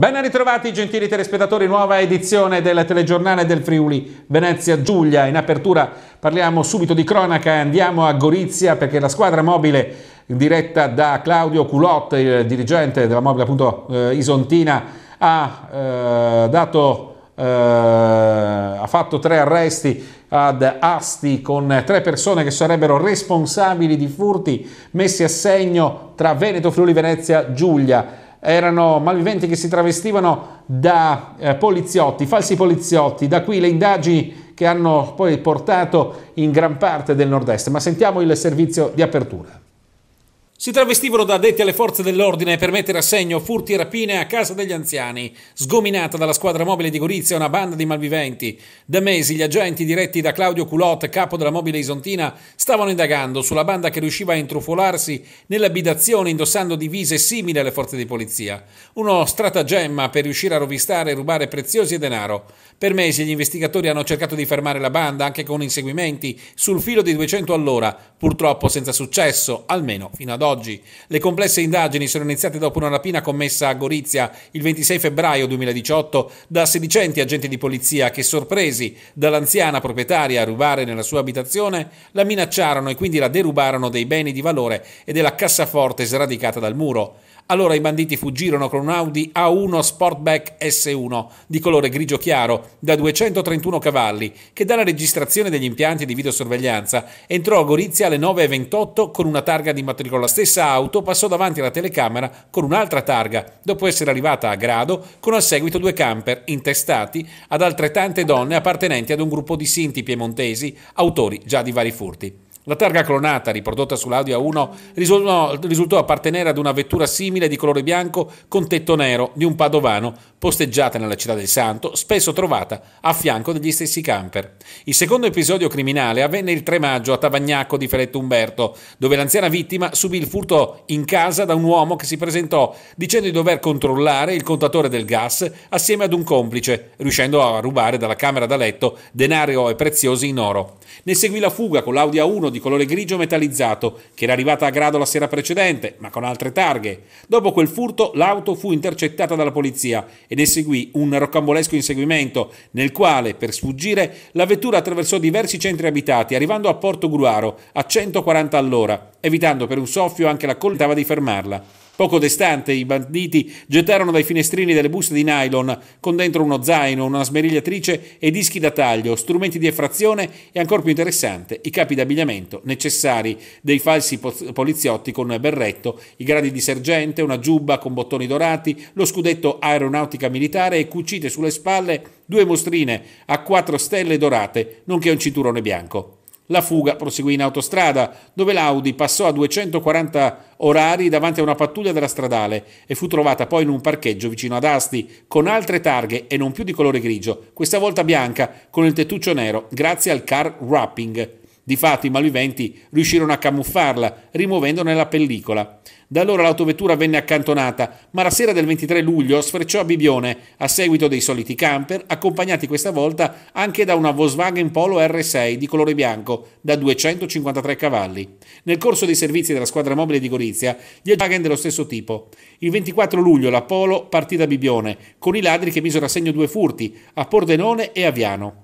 Ben ritrovati gentili telespettatori, nuova edizione del telegiornale del Friuli Venezia Giulia. In apertura parliamo subito di cronaca e andiamo a Gorizia perché la squadra mobile diretta da Claudio Culotte, il dirigente della mobile appunto eh, isontina, ha, eh, dato, eh, ha fatto tre arresti ad Asti con tre persone che sarebbero responsabili di furti messi a segno tra Veneto, Friuli, Venezia, Giulia erano malviventi che si travestivano da eh, poliziotti, falsi poliziotti, da qui le indagini che hanno poi portato in gran parte del nord-est, ma sentiamo il servizio di apertura. Si travestivano da addetti alle forze dell'ordine per mettere a segno furti e rapine a casa degli anziani, sgominata dalla squadra mobile di Gorizia una banda di malviventi. Da mesi gli agenti diretti da Claudio Culot, capo della mobile isontina, stavano indagando sulla banda che riusciva a intrufolarsi nell'abitazione indossando divise simili alle forze di polizia. Uno stratagemma per riuscire a rovistare e rubare preziosi e denaro. Per mesi gli investigatori hanno cercato di fermare la banda anche con inseguimenti sul filo di 200 all'ora, purtroppo senza successo, almeno fino ad oggi oggi. Le complesse indagini sono iniziate dopo una rapina commessa a Gorizia il 26 febbraio 2018 da sedicenti agenti di polizia che, sorpresi dall'anziana proprietaria a rubare nella sua abitazione, la minacciarono e quindi la derubarono dei beni di valore e della cassaforte sradicata dal muro. Allora i banditi fuggirono con un Audi A1 Sportback S1 di colore grigio chiaro da 231 cavalli che dalla registrazione degli impianti di videosorveglianza entrò a Gorizia alle 9.28 con una targa di matricola. La stessa auto passò davanti alla telecamera con un'altra targa dopo essere arrivata a Grado con al seguito due camper intestati ad altrettante donne appartenenti ad un gruppo di sinti piemontesi autori già di vari furti. La targa clonata, riprodotta sull'Audi A1, risultò, risultò appartenere ad una vettura simile di colore bianco con tetto nero di un padovano, posteggiata nella città del Santo, spesso trovata a fianco degli stessi camper. Il secondo episodio criminale avvenne il 3 maggio a Tavagnacco di Feretto Umberto, dove l'anziana vittima subì il furto in casa da un uomo che si presentò dicendo di dover controllare il contatore del gas assieme ad un complice, riuscendo a rubare dalla camera da letto denaro e preziosi in oro. Ne seguì la fuga con l'Audi A1 di di colore grigio metallizzato che era arrivata a Grado la sera precedente, ma con altre targhe. Dopo quel furto l'auto fu intercettata dalla polizia e ne seguì un rocambolesco inseguimento, nel quale, per sfuggire, la vettura attraversò diversi centri abitati, arrivando a Porto Gruaro a 140 all'ora, evitando per un soffio anche la coltava di fermarla. Poco distante, i banditi gettarono dai finestrini delle buste di nylon con dentro uno zaino, una smerigliatrice e dischi da taglio, strumenti di effrazione e, ancora più interessante, i capi d'abbigliamento necessari dei falsi poliziotti con berretto, i gradi di sergente, una giubba con bottoni dorati, lo scudetto aeronautica militare e cucite sulle spalle due mostrine a quattro stelle dorate, nonché un cinturone bianco. La fuga proseguì in autostrada, dove l'Audi passò a 240 orari davanti a una pattuglia della stradale e fu trovata poi in un parcheggio vicino ad Asti, con altre targhe e non più di colore grigio, questa volta bianca, con il tettuccio nero, grazie al car wrapping. Difatti i malviventi riuscirono a camuffarla, rimuovendone la pellicola. Da allora l'autovettura venne accantonata, ma la sera del 23 luglio sfrecciò a Bibione, a seguito dei soliti camper, accompagnati questa volta anche da una Volkswagen Polo R6 di colore bianco, da 253 cavalli. Nel corso dei servizi della squadra mobile di Gorizia, gli Volkswagen dello stesso tipo. Il 24 luglio la Polo partì da Bibione, con i ladri che misero a segno due furti, a Pordenone e a Viano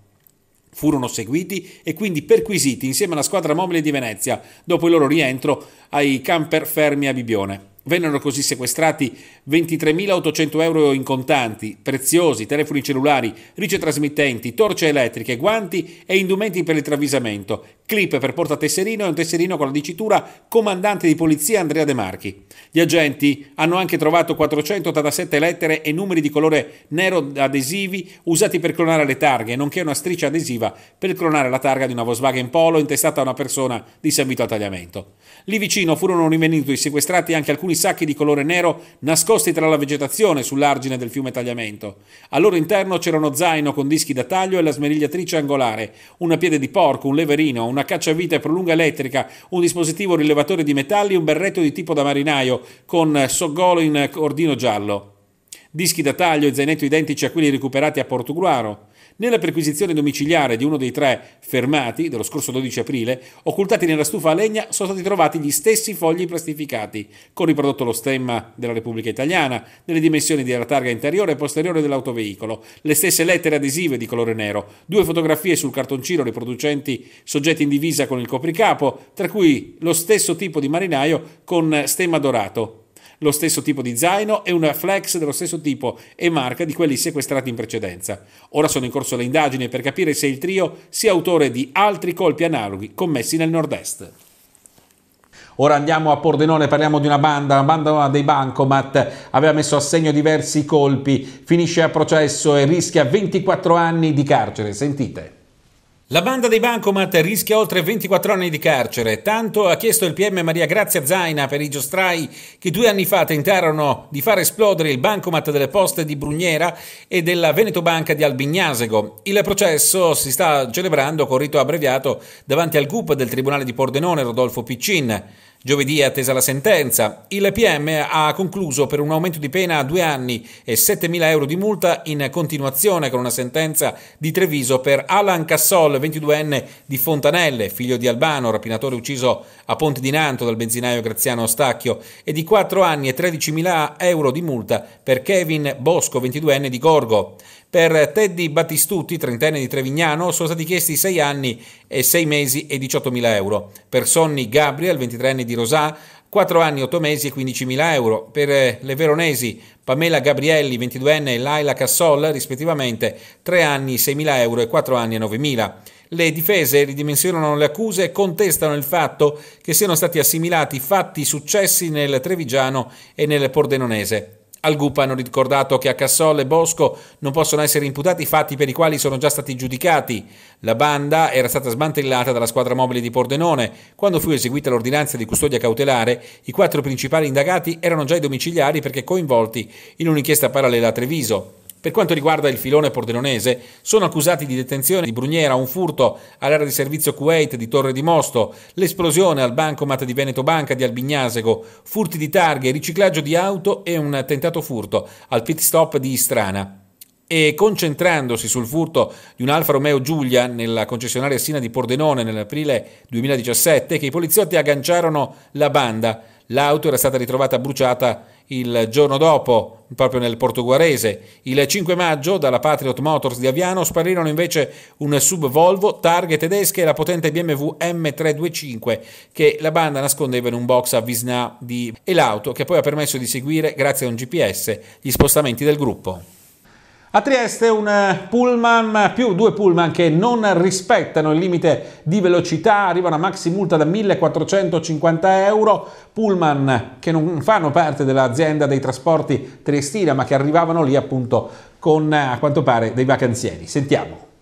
furono seguiti e quindi perquisiti insieme alla squadra mobile di Venezia dopo il loro rientro ai camper fermi a Bibione. Vennero così sequestrati 23.800 euro in contanti, preziosi, telefoni cellulari, ricetrasmittenti, torce elettriche, guanti e indumenti per il travisamento, clip per portatesserino e un tesserino con la dicitura Comandante di Polizia Andrea De Marchi. Gli agenti hanno anche trovato 487 lettere e numeri di colore nero adesivi usati per clonare le targhe, nonché una striscia adesiva per clonare la targa di una Volkswagen Polo intestata a una persona di San Vito a Tagliamento. Lì vicino furono rinvenuti sequestrati anche alcuni alcuni sacchi di colore nero nascosti tra la vegetazione sull'argine del fiume Tagliamento. Al loro interno c'era uno zaino con dischi da taglio e la smerigliatrice angolare, una piede di porco, un leverino, una cacciavite prolunga elettrica, un dispositivo rilevatore di metalli, e un berretto di tipo da marinaio con soggolo in cordino giallo. Dischi da taglio e zainetto identici a quelli recuperati a Portuguaro nella perquisizione domiciliare di uno dei tre fermati dello scorso 12 aprile, occultati nella stufa a legna, sono stati trovati gli stessi fogli plastificati, con riprodotto lo stemma della Repubblica Italiana, nelle dimensioni della targa interiore e posteriore dell'autoveicolo, le stesse lettere adesive di colore nero, due fotografie sul cartoncino riproducenti soggetti in divisa con il copricapo, tra cui lo stesso tipo di marinaio con stemma dorato, lo stesso tipo di zaino e una flex dello stesso tipo e marca di quelli sequestrati in precedenza. Ora sono in corso le indagini per capire se il trio sia autore di altri colpi analoghi commessi nel nord-est. Ora andiamo a Pordenone, parliamo di una banda, una banda dei Bancomat aveva messo a segno diversi colpi, finisce a processo e rischia 24 anni di carcere. Sentite. La banda dei Bancomat rischia oltre 24 anni di carcere, tanto ha chiesto il PM Maria Grazia Zaina per i giostrai che due anni fa tentarono di far esplodere il Bancomat delle Poste di Brugnera e della Veneto Banca di Albignasego. Il processo si sta celebrando con rito abbreviato davanti al GUP del Tribunale di Pordenone Rodolfo Piccin. Giovedì è attesa la sentenza. Il PM ha concluso per un aumento di pena a due anni e 7.000 euro di multa in continuazione con una sentenza di Treviso per Alan Cassol, 22enne di Fontanelle, figlio di Albano, rapinatore ucciso a Ponte di Nanto dal benzinaio Graziano Ostacchio, e di 4 anni e 13.000 euro di multa per Kevin Bosco, 22enne di Gorgo. Per Teddy Battistutti, trentenne di Trevignano, sono stati chiesti 6 anni e 6 mesi e 18 mila euro. Per Sonny Gabriel, 23enne di Rosà, 4 anni, 8 mesi e 15.000 euro. Per eh, le veronesi Pamela Gabrielli, 22enne, e Laila Cassol, rispettivamente 3 anni, 6.000 euro e 4 anni e 9.000. Le difese ridimensionano le accuse e contestano il fatto che siano stati assimilati fatti successi nel Trevigiano e nel Pordenonese. Al GUP hanno ricordato che a Cassol e Bosco non possono essere imputati fatti per i quali sono già stati giudicati. La banda era stata smantellata dalla squadra mobile di Pordenone. Quando fu eseguita l'ordinanza di custodia cautelare, i quattro principali indagati erano già i domiciliari perché coinvolti in un'inchiesta parallela a Treviso. Per quanto riguarda il filone pordenonese, sono accusati di detenzione di Bruniera, un furto all'area di servizio Kuwait di Torre di Mosto, l'esplosione al bancomat di Veneto Banca di Albignasego, furti di targhe, riciclaggio di auto e un tentato furto al pit stop di Istrana e concentrandosi sul furto di un Alfa Romeo Giulia nella concessionaria Sina di Pordenone nell'aprile 2017 che i poliziotti agganciarono la banda. L'auto era stata ritrovata bruciata il giorno dopo, proprio nel portoguarese, il 5 maggio dalla Patriot Motors di Aviano sparirono invece un sub Volvo, targhe tedesche e la potente BMW M325 che la banda nascondeva in un box a Visna di... e l'auto che poi ha permesso di seguire, grazie a un GPS, gli spostamenti del gruppo. A Trieste un pullman più due pullman che non rispettano il limite di velocità, arriva una maxi multa da 1450 euro, pullman che non fanno parte dell'azienda dei trasporti triestina ma che arrivavano lì appunto con a quanto pare dei vacanzieri. Sentiamo.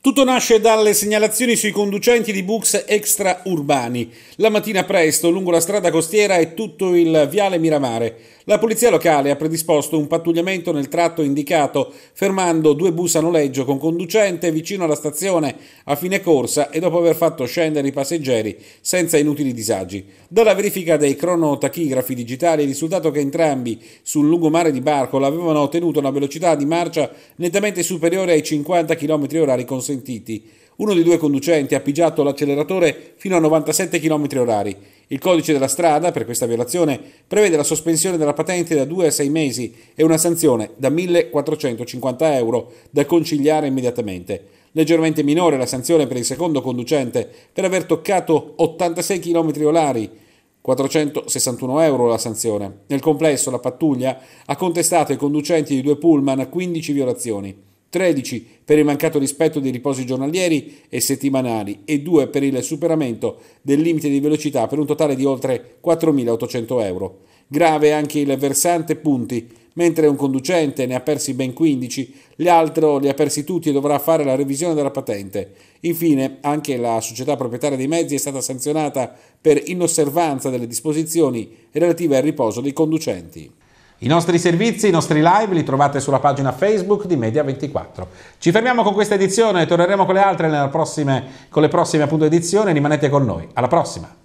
Tutto nasce dalle segnalazioni sui conducenti di bus extraurbani. La mattina presto, lungo la strada costiera e tutto il viale Miramare, la polizia locale ha predisposto un pattugliamento nel tratto indicato, fermando due bus a noleggio con conducente vicino alla stazione a fine corsa e dopo aver fatto scendere i passeggeri senza inutili disagi. Dalla verifica dei cronotachigrafi digitali è risultato che entrambi sul lungomare di Barcola avevano ottenuto una velocità di marcia nettamente superiore ai 50 km h consentiti consentiti. Uno dei due conducenti ha pigiato l'acceleratore fino a 97 km/h. Il codice della strada, per questa violazione, prevede la sospensione della patente da 2 a 6 mesi e una sanzione da 1.450 euro da conciliare immediatamente. Leggermente minore la sanzione per il secondo conducente per aver toccato 86 km/h. 461 euro la sanzione. Nel complesso la pattuglia ha contestato ai conducenti di due pullman 15 violazioni. 13 per il mancato rispetto dei riposi giornalieri e settimanali e 2 per il superamento del limite di velocità per un totale di oltre 4.800 euro. Grave anche il versante punti, mentre un conducente ne ha persi ben 15, l'altro li ha persi tutti e dovrà fare la revisione della patente. Infine, anche la società proprietaria dei mezzi è stata sanzionata per inosservanza delle disposizioni relative al riposo dei conducenti. I nostri servizi, i nostri live li trovate sulla pagina Facebook di Media24. Ci fermiamo con questa edizione, torneremo con le altre con le prossime appunto, edizioni, rimanete con noi. Alla prossima!